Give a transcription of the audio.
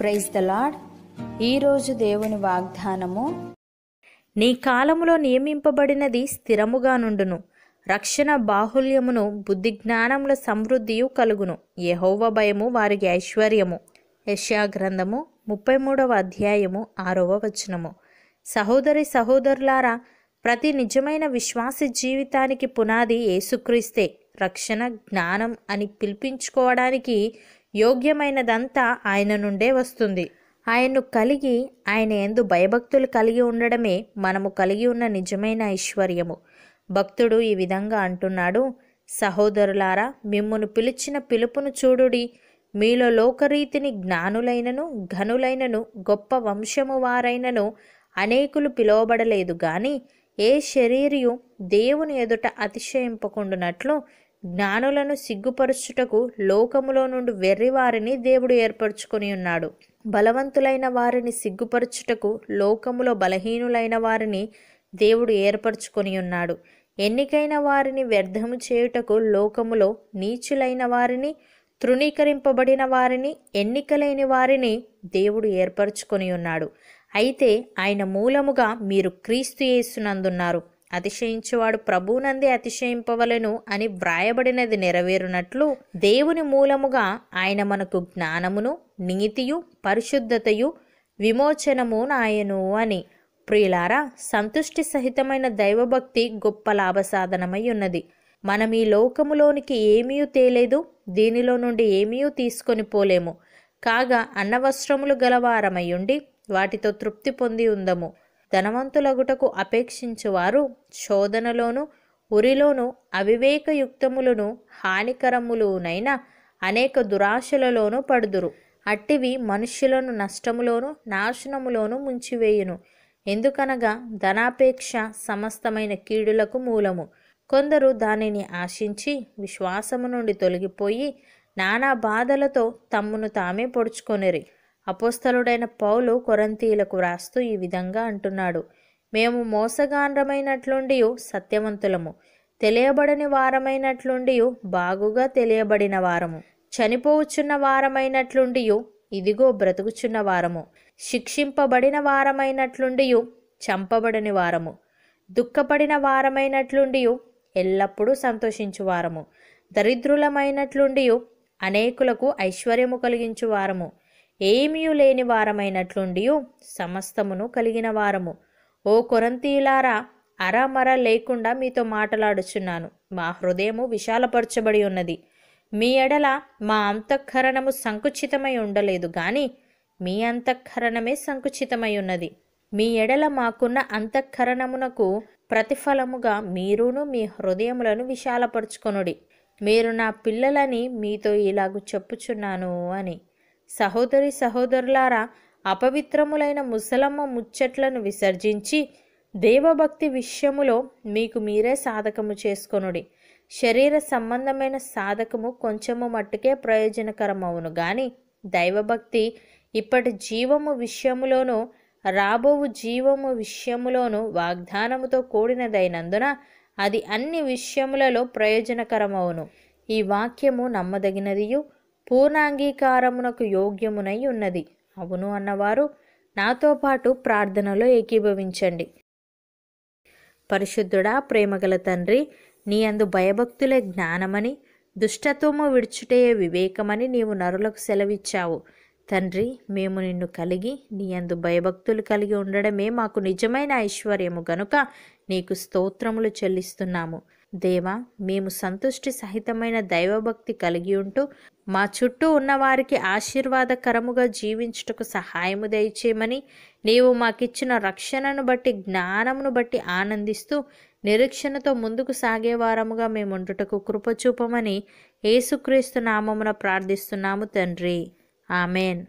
praise the lord ఈరోజు దేవుని వాగ్దానము నీ కాలములో నియమింపబడినది స్థిరముగా నుండును రక్షణ బాహుల్యమును బుద్ధి జ్ఞానముల సమృద్ధియు కలుగును యహోవ భయము వారికి ఐశ్వర్యము గ్రంథము ముప్పై మూడవ అధ్యాయము ఆరవ వచనము సహోదరి సహోదరులారా ప్రతి నిజమైన విశ్వాస జీవితానికి పునాది ఏసుక్రీస్తే రక్షణ జ్ఞానం అని పిలిపించుకోవడానికి యోగ్యమైనదంతా ఆయన నుండే వస్తుంది ఆయన్ను కలిగి ఆయన ఎందు భయభక్తులు కలిగి ఉండడమే మనము కలిగి ఉన్న నిజమైన ఐశ్వర్యము భక్తుడు ఈ విధంగా అంటున్నాడు సహోదరులారా మిమ్మును పిలిచిన పిలుపును చూడుడి మీలో లోకరీతిని జ్ఞానులైనను ఘనులైనను గొప్ప వంశము వారైనను అనేకులు పిలువబడలేదు గాని ఏ శరీరయు దేవుని ఎదుట అతిశయింపకుండునట్లు జ్ఞానులను సిగ్గుపరుచుటకు లోకములో నుండి వెర్రివారిని దేవుడు ఏర్పరచుకొని ఉన్నాడు బలవంతులైన వారిని సిగ్గుపరుచుటకు లోకములో బలహీనులైన వారిని దేవుడు ఏర్పరచుకొని ఉన్నాడు ఎన్నికైన వారిని వ్యర్థము చేయుటకు లోకములో నీచులైన వారిని తృణీకరింపబడిన వారిని ఎన్నికలేని వారిని దేవుడు ఏర్పరచుకొని ఉన్నాడు అయితే ఆయన మూలముగా మీరు క్రీస్తు యేసునందున్నారు అతిశయించువాడు ప్రభునంది అతిశయింపవలను అని వ్రాయబడినది నెరవేరునట్లు దేవుని మూలముగా ఆయన మనకు జ్ఞానమును నీతియు పరిశుద్ధతయు విమోచనము నాయను అని ప్రియులారా సంతుష్టి సహితమైన దైవభక్తి గొప్ప లాభసాధనమై ఉన్నది మనం ఈ లోకములోనికి ఏమీ తేలేదు దీనిలో నుండి ఏమీ తీసుకొని పోలేము కాగా అన్నవస్త్రములు గలవారమయ్యుండి వాటితో తృప్తి పొంది ఉందము ధనవంతులగుటకు అపేక్షించువారు శోధనలోను ఉరిలోను అవివేకయుక్తములను హానికరములునైనా అనేక దురాశలలోనూ పడుదురు అట్టివి మనుష్యులను నష్టములోను నాశనములోను ముంచివేయును ఎందుకనగా ధనాపేక్ష సమస్తమైన కీడులకు మూలము కొందరు దానిని ఆశించి విశ్వాసము నుండి తొలగిపోయి నానా బాధలతో తమ్మును తామే పొడుచుకొనిరి అపోస్తలుడైన పౌలు కొరంతీయులకు వ్రాస్తూ ఈ విధంగా అంటున్నాడు మేము మోసగాండ్రమైనట్లుండి సత్యవంతులము తెలియబడని వారమైనట్లుండి బాగుగా తెలియబడిన వారము చనిపోవచ్చున్న వారమైనట్లుండి ఇదిగో బ్రతుకుచున్న వారము శిక్షింపబడిన వారమైనట్లుండి చంపబడని వారము దుఃఖపడిన వారమైనట్లుండి ఎల్లప్పుడూ సంతోషించు వారము దరిద్రులమైనట్లుండి అనేకులకు ఐశ్వర్యము కలిగించు వారము ఏమీ లేని వారమైనట్లుండి సమస్తమును కలిగిన వారము ఓ కొరంతీలారా అరామర లేకుండా మీతో మాట్లాడుచున్నాను మా హృదయము విశాలపరచబడి ఉన్నది మీ ఎడల మా అంతఃకరణము సంకుచితమై ఉండలేదు గాని మీ అంతఃకరణమే సంకుచితమై ఉన్నది మీ ఎడల మాకున్న అంతఃకరణమునకు ప్రతిఫలముగా మీరును మీ హృదయములను విశాలపరుచుకొనుడి మీరు నా పిల్లలని మీతో ఇలాగు చెప్పుచున్నాను అని సహోదరి సహోదరులారా అపవిత్రములైన ముసలమ్మ ముచ్చట్లను విసర్జించి దేవభక్తి విషయములో మీకు మీరే సాధకము చేసుకొనుడి శరీర సంబంధమైన సాధకము కొంచెము మట్టుకే ప్రయోజనకరమవును గాని దైవభక్తి ఇప్పటి జీవము విషయములోనూ రాబోవు జీవము విషయములోనూ వాగ్దానముతో కూడినదైనందున అది అన్ని విషయములలో ప్రయోజనకరమవును ఈ వాక్యము నమ్మదగినదియు పూర్ణాంగీకారమునకు యోగ్యమునై ఉన్నది అవును అన్నవారు నాతో పాటు ప్రార్థనలో ఏకీభవించండి పరిశుద్ధుడా ప్రేమగల తండ్రి నీ అందు భయభక్తులే జ్ఞానమని దుష్టత్వము విడుచుటయే వివేకమని నీవు నరులకు సెలవిచ్చావు తండ్రి మేము నిన్ను కలిగి నీ అందు భయభక్తులు కలిగి ఉండడమే మాకు నిజమైన ఐశ్వర్యము గనుక నీకు స్తోత్రములు చెల్లిస్తున్నాము దేవా మేము సంతుష్టి సహితమైన దైవభక్తి కలిగి ఉంటూ మా చుట్టూ ఉన్నవారికి ఆశీర్వాదకరముగా జీవించుటకు సహాయము దయచేయమని నీవు మాకిచ్చిన రక్షణను బట్టి జ్ఞానమును బట్టి ఆనందిస్తూ నిరీక్షణతో ముందుకు సాగేవారముగా మేము ఉండుటకు కృపచూపమని యేసుక్రీస్తు నామమున ప్రార్థిస్తున్నాము తండ్రి ఆమెన్